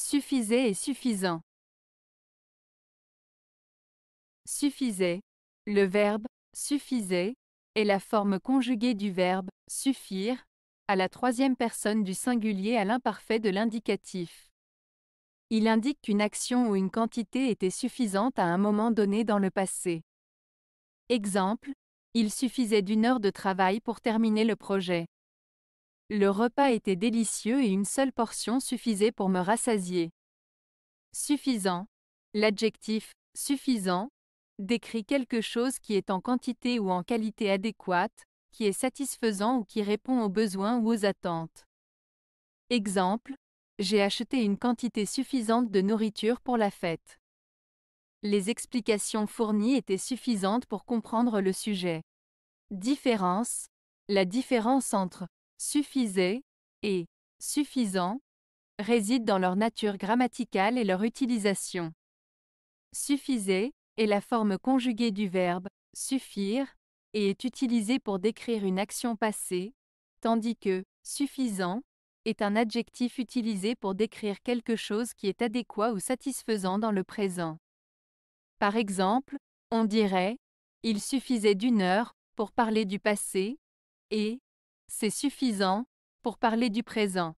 Suffisait et suffisant. Suffisait. Le verbe suffisait est la forme conjuguée du verbe suffire à la troisième personne du singulier à l'imparfait de l'indicatif. Il indique qu'une action ou une quantité était suffisante à un moment donné dans le passé. Exemple, il suffisait d'une heure de travail pour terminer le projet. Le repas était délicieux et une seule portion suffisait pour me rassasier. Suffisant. L'adjectif suffisant décrit quelque chose qui est en quantité ou en qualité adéquate, qui est satisfaisant ou qui répond aux besoins ou aux attentes. Exemple, j'ai acheté une quantité suffisante de nourriture pour la fête. Les explications fournies étaient suffisantes pour comprendre le sujet. Différence. La différence entre suffisait et suffisant résident dans leur nature grammaticale et leur utilisation. Suffisait est la forme conjuguée du verbe suffire et est utilisé pour décrire une action passée, tandis que suffisant est un adjectif utilisé pour décrire quelque chose qui est adéquat ou satisfaisant dans le présent. Par exemple, on dirait ⁇ Il suffisait d'une heure pour parler du passé ⁇ et ⁇ c'est suffisant pour parler du présent.